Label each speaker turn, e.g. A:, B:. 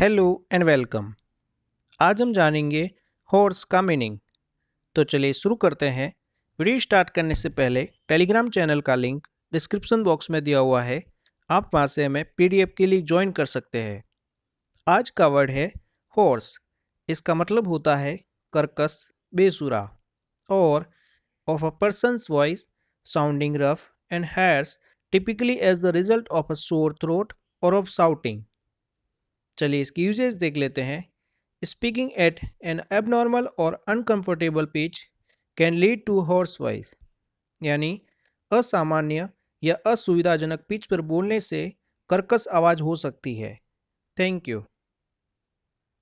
A: hello and welcome आज हम जानेंगे हॉर्स का मीनिंग तो चलिए शुरू करते हैं वीडियो स्टार्ट करने से पहले टेलीग्राम चैनल का लिंक डिस्क्रिप्शन बॉक्स में दिया हुआ है आप वहां से हमें पीडीएफ के लिए ज्वाइन कर सकते हैं आज का वर्ड है हॉर्स इसका मतलब होता है कर्कस बेसुरा और of a person's voice sounding rough and harsh typically as the result of a sore throat और ऑफ साउटिंग चलिए इसकी यूजेज देख लेते हैं स्पीकिंग एट एन एबनॉर्मल और uncomfortable pitch can lead to hoarse voice यानी असामान्य या असुविधाजनक पिच पर बोलने से कर्कश आवाज़ हो सकती है थैंक यू